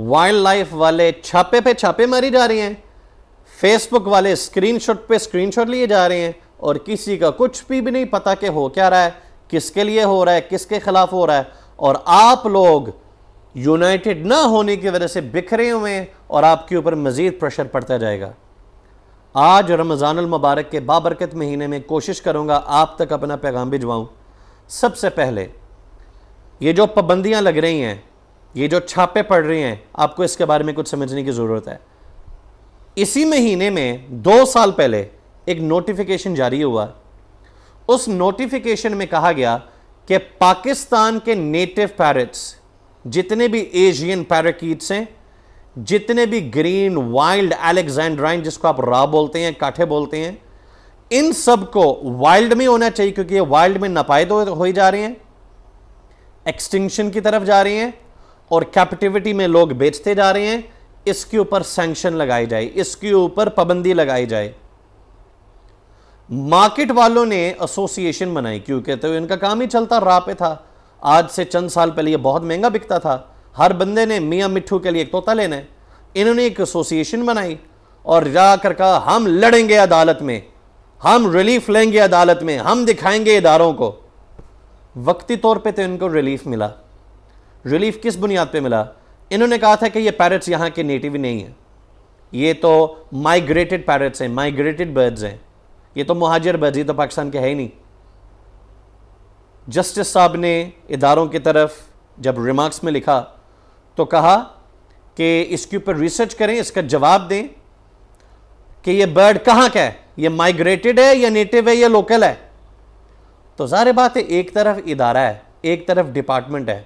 wild life वाले छापे पे छापे मारी जा रही हैं फेसबुक वाले स्क्रीनशॉट पे स्क्रीनशॉट लिए जा रहे हैं और किसी का कुछ भी, भी नहीं पता कि हो क्या रहा है किसके लिए हो रहा है किसके खिलाफ हो रहा है और आप लोग यूनाइटेड ना होने की वजह से बिखरे हुए हैं और आपके ऊपर मज़ीद प्रेशर पड़ता जाएगा आज रमज़ान मुबारक के बाबरकत महीने में कोशिश करूँगा आप तक अपना पैगाम भिजवाऊँ सबसे पहले ये जो पाबंदियाँ लग रही हैं ये जो छापे पड़ रहे हैं आपको इसके बारे में कुछ समझने की ज़रूरत है इसी महीने में दो साल पहले एक नोटिफिकेशन जारी हुआ उस नोटिफिकेशन में कहा गया कि पाकिस्तान के नेटिव पैरट्स जितने भी एशियन पैरकीट्स हैं जितने भी ग्रीन वाइल्ड एलेक्जेंड्राइन जिसको आप रा बोलते हैं काठे बोलते हैं इन सब को वाइल्ड में होना चाहिए क्योंकि ये वाइल्ड में तो हो ही जा रहे हैं एक्सटिंक्शन की तरफ जा रही हैं और कैपिटिविटी में लोग बेचते जा रहे हैं इसके ऊपर सैंक्शन लगाई जाए इसके ऊपर पाबंदी लगाई जाए मार्केट वालों ने एसोसिएशन बनाई क्यों कहते हो इनका काम ही चलता राह पे था आज से चंद साल पहले ये बहुत महंगा बिकता था हर बंदे ने मियाँ मिट्ठू के लिए एक तोता लेना है इन्होंने एक एसोसिएशन बनाई और जाकर कहा हम लड़ेंगे अदालत में हम रिलीफ लेंगे अदालत में हम दिखाएंगे इदारों को वक्ती तौर पे तो इनको रिलीफ मिला रिलीफ किस बुनियाद पे मिला इन्होंने कहा था कि ये पैरट्स यहाँ के नेटिव नहीं हैं ये तो माइग्रेटेड पैरट्स हैं माइग्रेटेड बर्ड्स हैं ये तो महाजर बर्ड्स ये तो पाकिस्तान के है ही नहीं जस्टिस साहब ने इदारों की तरफ जब रिमार्क्स में लिखा तो कहा कि इसके ऊपर रिसर्च करें इसका जवाब दें कि ये बर्ड कहाँ का है ये माइग्रेटेड है या नेटिव है या लोकल है तो ज़ाहिर बात है एक तरफ इदारा है एक तरफ डिपार्टमेंट है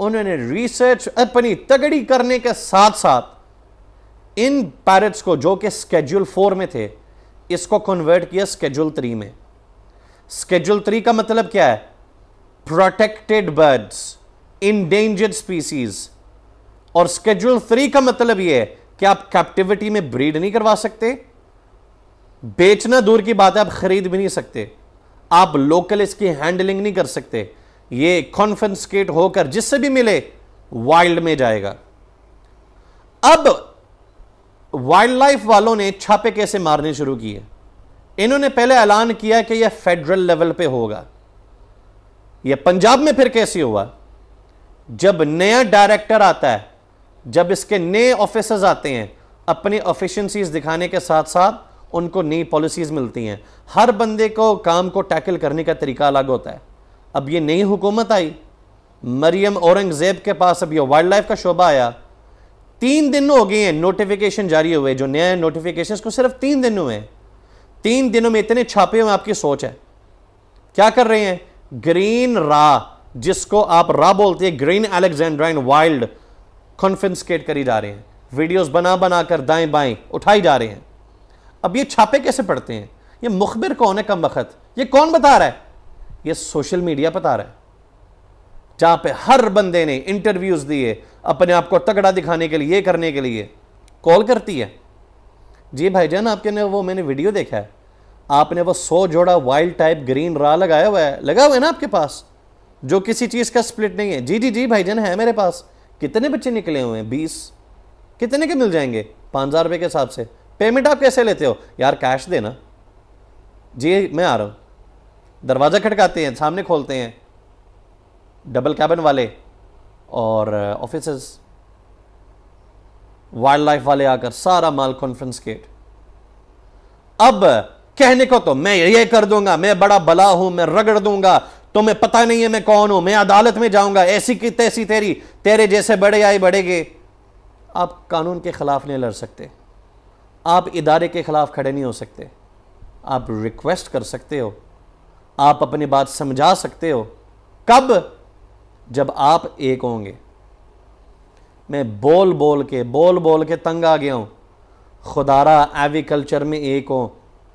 उन्होंने रिसर्च अपनी तगड़ी करने के साथ साथ इन पैरट्स को जो कि स्केड्यूल फोर में थे इसको कन्वर्ट किया स्केड्यूल थ्री में स्केड्यूल थ्री का मतलब क्या है प्रोटेक्टेड बर्ड्स डेंजर स्पीसीज और स्केड्यूल थ्री का मतलब यह है कि आप कैप्टिविटी में ब्रीड नहीं करवा सकते बेचना दूर की बात है आप खरीद भी नहीं सकते आप लोकल इसकी हैंडलिंग नहीं कर सकते ये कॉन्फेंसकेट होकर जिससे भी मिले वाइल्ड में जाएगा अब वाइल्ड लाइफ वालों ने छापे कैसे मारने शुरू किए इन्होंने पहले ऐलान किया कि यह फेडरल लेवल पे होगा यह पंजाब में फिर कैसे हुआ जब नया डायरेक्टर आता है जब इसके नए ऑफिसर्स आते हैं अपनी ऑफिशंसीज दिखाने के साथ साथ उनको नई पॉलिसीज मिलती हैं हर बंदे को काम को टैकल करने का तरीका अलग होता है अब ये नई हुकूमत आई मरियम औरंगज़ेब के पास अब ये वाइल्ड लाइफ का शोबा आया तीन दिन हो गए हैं नोटिफिकेशन जारी हुए जो नए नोटिफिकेशन को सिर्फ तीन दिन हुए हैं तीन दिनों में इतने छापे हुए आपकी सोच है क्या कर रहे हैं ग्रीन रा जिसको आप रा बोलते हैं ग्रीन इन वाइल्ड कॉन्फेंसकेट करी जा रहे हैं वीडियोस बना बना कर दाएं बाएं उठाई जा रहे हैं अब ये छापे कैसे पड़ते हैं ये मुखबिर कौन है कम वक्त ये कौन बता रहा है ये सोशल मीडिया बता रहा है जहां पे हर बंदे ने इंटरव्यूज दिए अपने आप को तगड़ा दिखाने के लिए ये करने के लिए कॉल करती है जी भाईजान आपके ने वो मैंने वीडियो देखा है आपने वो सौ जोड़ा वाइल्ड टाइप ग्रीन रा लगाया हुआ है लगा हुआ है ना आपके पास जो किसी चीज़ का स्प्लिट नहीं है जी जी जी भाईजान है मेरे पास कितने बच्चे निकले हुए हैं बीस कितने के मिल जाएंगे पाँच हज़ार रुपये के हिसाब से पेमेंट आप कैसे लेते हो यार कैश देना जी मैं आ रहा हूँ दरवाज़ा खटकाते हैं सामने खोलते हैं डबल कैबिन वाले और ऑफिस वाइल्ड लाइफ वाले आकर सारा माल कॉन्फ्रेंस गेट अब कहने को तो मैं ये कर दूंगा मैं बड़ा बला हूं मैं रगड़ दूंगा तुम्हें पता नहीं है मैं कौन हूं मैं अदालत में जाऊंगा ऐसी की तैसी तेरी तेरे जैसे बड़े आए बढ़ेगे आप कानून के खिलाफ नहीं लड़ सकते आप इदारे के खिलाफ खड़े नहीं हो सकते आप रिक्वेस्ट कर सकते हो आप अपनी बात समझा सकते हो कब जब आप एक होंगे मैं बोल बोल के बोल बोल के तंग आ गया हूं खुदारा एविकल्चर में एक हो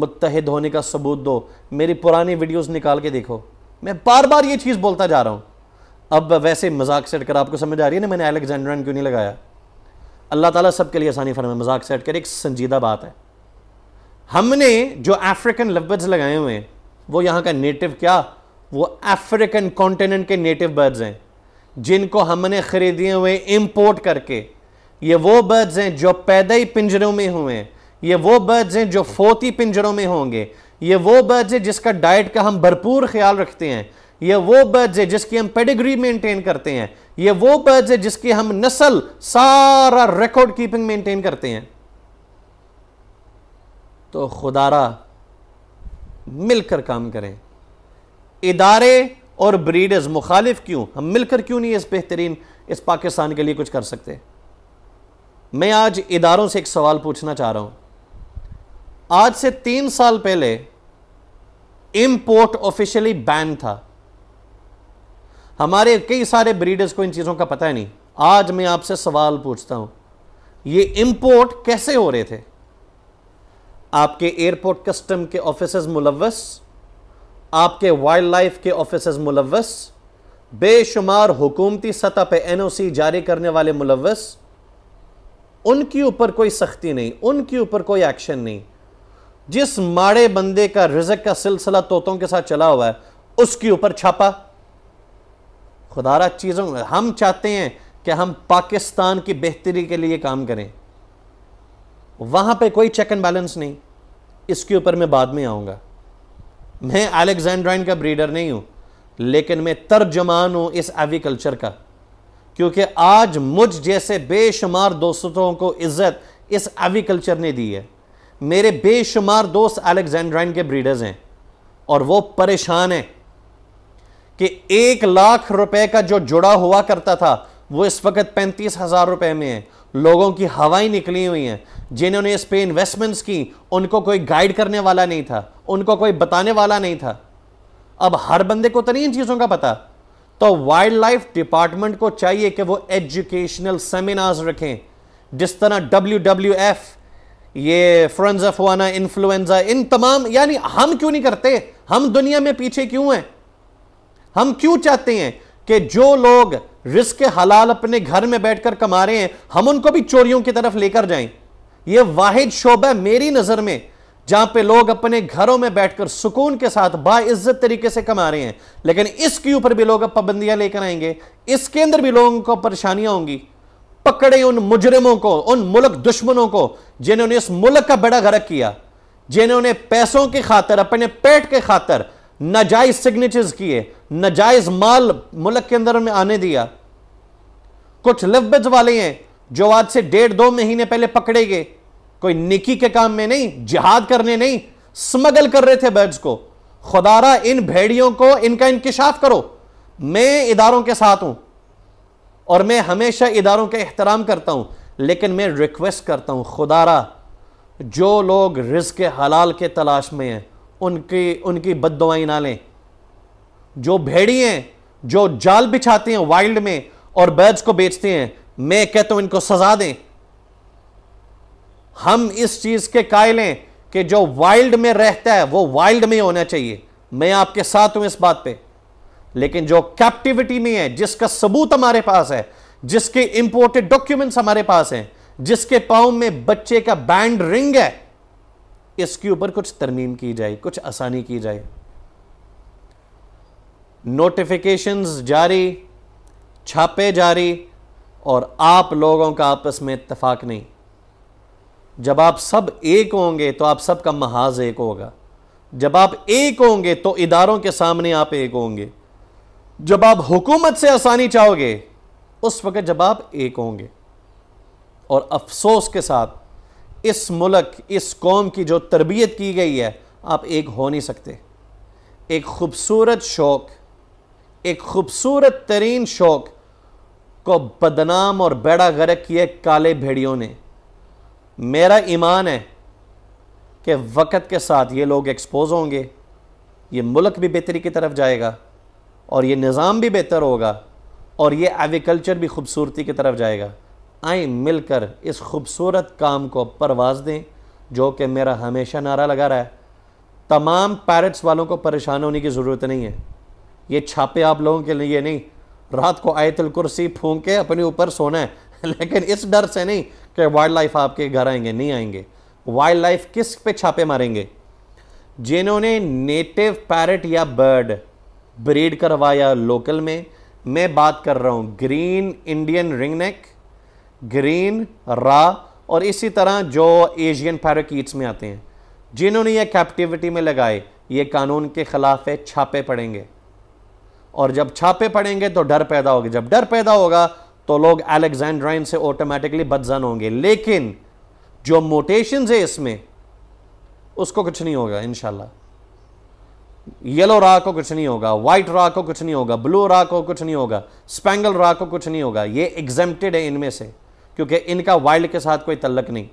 मुतहद होने का सबूत दो मेरी पुरानी वीडियोस निकाल के देखो मैं बार बार ये चीज़ बोलता जा रहा हूं अब वैसे मजाक सेट कर आपको समझ आ रही है ना मैंने एलेक्जेंडर क्यों नहीं लगाया अल्लाह ताला सबके लिए आसानी फरमाए मजाक सेट कर एक संजीदा बात है हमने जो अफ्रीकन लफ्ज़ लगाए हुए हैं वो यहाँ का नेटिव क्या वो अफ्रीकन कॉन्टिनेंट के नेटिव बर्ड्स हैं जिनको हमने ख़रीदे हुए इम्पोर्ट करके ये वो बर्ड्स हैं जो पैदा ही पिंजरों में हुए हैं ये वो बर्ड्स हैं जो फोती पिंजरों में होंगे ये वो बर्ड्स हैं जिसका डाइट का हम भरपूर ख्याल रखते हैं ये वो बर्ड्स हैं जिसकी हम पेडिग्री मेंटेन करते हैं ये वो बर्ड्स हैं जिसकी हम नस्ल सारा रिकॉर्ड कीपिंग मेंटेन करते हैं तो खुदारा मिलकर काम करें इदारे और ब्रीडर्स मुखालिफ क्यों हम मिलकर क्यों नहीं इस बेहतरीन इस पाकिस्तान के लिए कुछ कर सकते मैं आज इदारों से एक सवाल पूछना चाह रहा हूं आज से तीन साल पहले इंपोर्ट ऑफिशियली बैन था हमारे कई सारे ब्रीडर्स को इन चीज़ों का पता है नहीं आज मैं आपसे सवाल पूछता हूं ये इंपोर्ट कैसे हो रहे थे आपके एयरपोर्ट कस्टम के ऑफिसर्स मुलवस आपके वाइल्ड लाइफ के ऑफिसर्स मुलवस बेशुमार हुकूमती सतह पर एन ओ सी जारी करने वाले मुलवस उनके ऊपर कोई सख्ती नहीं उनके ऊपर कोई एक्शन नहीं जिस माड़े बंदे का रिजक का सिलसिला तोतों के साथ चला हुआ है उसके ऊपर छापा खुदारा चीज़ों हम चाहते हैं कि हम पाकिस्तान की बेहतरी के लिए काम करें वहां पे कोई चेक एंड बैलेंस नहीं इसके ऊपर मैं बाद में आऊंगा मैं अलेक्जेंड्राइन का ब्रीडर नहीं हूं लेकिन मैं तर्जमान हूं इस एविकल्चर का क्योंकि आज मुझ जैसे बेशुमार दोस्तों को इज़्ज़त इस एविकल्चर ने दी है मेरे बेशुमार दोस्त अलेक्जेंड्राइन के ब्रीडर्स हैं और वो परेशान हैं कि एक लाख रुपए का जो जुड़ा हुआ करता था वो इस वक्त पैंतीस हज़ार रुपए में है लोगों की हवाएं निकली हुई हैं जिन्होंने इस पे इन्वेस्टमेंट्स की उनको कोई गाइड करने वाला नहीं था उनको कोई बताने वाला नहीं था अब हर बंदे को तो नहीं इन चीज़ों का पता तो वाइल्ड लाइफ डिपार्टमेंट को चाहिए कि वो एजुकेशनल सेमिनार्स रखें जिस तरह डब्ल्यू डब्ल्यू एफ ये ऑफ वाना इन्फ्लुएंजा इन तमाम यानी हम क्यों नहीं करते हम दुनिया में पीछे क्यों हैं हम क्यों चाहते हैं कि जो लोग रिस्क हलाल अपने घर में बैठकर कमा रहे हैं हम उनको भी चोरियों की तरफ लेकर जाएं यह वाहिद शोबा मेरी नज़र में जहां पे लोग अपने घरों में बैठकर सुकून के साथ बाइज्जत तरीके से कमा रहे हैं लेकिन इसके ऊपर भी लोग पाबंदियां लेकर आएंगे इसके अंदर भी लोगों को परेशानियां होंगी पकड़े उन मुजरिमों को उन मुल्क दुश्मनों को जिन्होंने इस मुल्क का बड़ा गर्क किया जिन्होंने पैसों की खातर अपने पेट के खातर नाजायज सिग्नेचर्स किए नाजायज माल मुल्क के अंदर में आने दिया कुछ लिफबिज वाले हैं जो आज से डेढ़ दो महीने पहले पकड़े गए कोई निकी के काम में नहीं जिहाद करने नहीं स्मगल कर रहे थे बर्ड्स को खुदारा इन भेड़ियों को इनका इंकशाफ करो मैं इदारों के साथ हूं और मैं हमेशा इदारों का एहतराम करता हूं लेकिन मैं रिक्वेस्ट करता हूं खुदारा जो लोग रिज के हलाल के तलाश में हैं उनके उनकी बद दवाई ना लें जो भेड़ी हैं जो जाल बिछाते हैं वाइल्ड में और बर्ड्स को बेचते हैं मैं कहता हूं तो इनको सजा दें हम इस चीज के कायल हैं कि जो वाइल्ड में रहता है वो वाइल्ड में होना चाहिए मैं आपके साथ हूं इस बात पे लेकिन जो कैप्टिविटी में है जिसका सबूत हमारे पास है जिसके इंपोर्टेड डॉक्यूमेंट्स हमारे पास हैं जिसके पाओ में बच्चे का बैंड रिंग है इसके ऊपर कुछ तरमीम की जाए कुछ आसानी की जाए नोटिफिकेशंस जारी छापे जारी और आप लोगों का आपस में इतफाक नहीं जब आप सब एक होंगे तो आप सबका महाज एक होगा जब आप एक होंगे तो इदारों के सामने आप एक होंगे जब आप हुकूमत से आसानी चाहोगे उस वक़्त जब आप एक होंगे और अफसोस के साथ इस मुल्क इस कौम की जो तरबियत की गई है आप एक हो नहीं सकते एक खूबसूरत शौक़ एक खूबसूरत तरीन शौक़ को बदनाम और बेड़ा गर्क किए काले भेड़ियों ने मेरा ईमान है कि वक़्त के साथ ये लोग एक्सपोज होंगे ये मुल्क भी बेहतरी की तरफ जाएगा और ये निज़ाम भी बेहतर होगा और ये एग्रीकल्चर भी खूबसूरती की तरफ जाएगा आए मिलकर इस खूबसूरत काम को परवाज दें जो कि मेरा हमेशा नारा लगा रहा है तमाम पैरट्स वालों को परेशान होने की ज़रूरत नहीं है ये छापे आप लोगों के लिए नहीं रात को आयतल कुर्सी फूँक के अपने ऊपर सोना है लेकिन इस डर से नहीं कि वाइल्ड लाइफ आपके घर आएंगे नहीं आएंगे वाइल्ड लाइफ किस पे छापे मारेंगे जिन्होंने नेटिव पैरट या बर्ड ब्रीड करवाया लोकल में मैं बात कर रहा हूँ ग्रीन इंडियन रिंगनेक ग्रीन रा और इसी तरह जो एशियन पैराकीट्स में आते हैं जिन्होंने ये कैप्टिविटी में लगाए ये कानून के ख़िलाफ़ है छापे पड़ेंगे और जब छापे पड़ेंगे तो डर पैदा होगा जब डर पैदा होगा तो लोग अलेक्जेंड्राइन से ऑटोमेटिकली बदजन होंगे लेकिन जो मोटेशन है इसमें उसको कुछ नहीं होगा इन येलो रा को कुछ नहीं होगा वाइट रा को कुछ नहीं होगा ब्लू रा को कुछ नहीं होगा स्पेंगल रा को कुछ नहीं होगा ये एग्जेम्प्टेड है इनमें से क्योंकि इनका वाइल्ड के साथ कोई तल्लक नहीं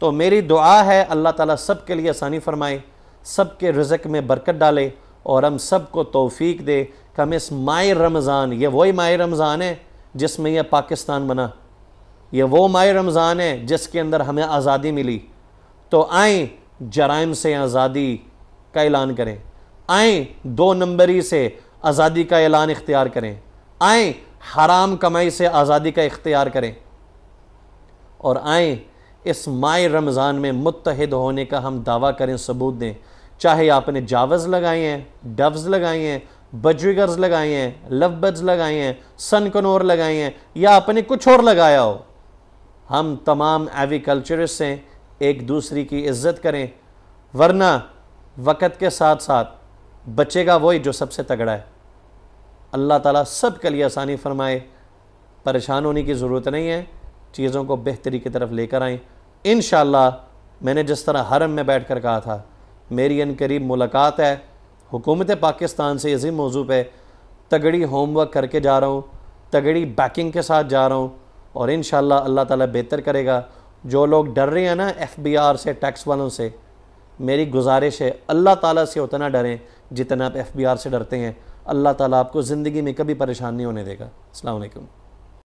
तो मेरी दुआ है अल्लाह ताला सब के लिए आसानी फरमाए सब के रिजक में बरकत डाले और हम सब को तोफ़ी दे कि हम इस माय रमज़ान ये वही माय रमज़ान है जिसमें यह पाकिस्तान बना ये वो माय रमज़ान है जिसके अंदर हमें आज़ादी मिली तो आए जराइम से आज़ादी का ऐलान करें आए दो नंबरी से आज़ादी का ऐलान इख्तियार करें आए हराम कमाई से आज़ादी का इख्तियार करें और आएँ इस माए रमज़ान में मुतहद होने का हम दावा करें सबूत दें चाहे आपने जावज़ लगाए हैं डव्स लगाए हैं बजविगर्स लगाए हैं लवबज लगाए हैं सनकनोर लगाए हैं या आपने कुछ और लगाया हो हम तमाम एविकल्चरिस्ट हैं एक दूसरे की इज्जत करें वरना वक़्त के साथ साथ बचेगा वही जो सबसे तगड़ा है अल्लाह ताला सब के लिए आसानी फरमाए परेशान होने की ज़रूरत नहीं है चीज़ों को बेहतरी की तरफ लेकर आएँ इन मैंने जिस तरह हरम में बैठ कर कहा था मेरी इन करीब मुलाकात है हुकूमत पाकिस्तान से इसी मौजू पर तगड़ी होमवर्क करके जा रहा हूँ तगड़ी बैकिंग के साथ जा रहा हूँ और इन अल्लाह ताला बेहतर करेगा जो लोग डर रहे हैं ना एफ बी आर से टैक्स वालों से मेरी गुजारिश है अल्लाह ताला से उतना डरें जितना आप एफ बी आर से डरते हैं अल्लाह ताला आपको ज़िंदगी में कभी परेशान नहीं होने देगा अलैक्म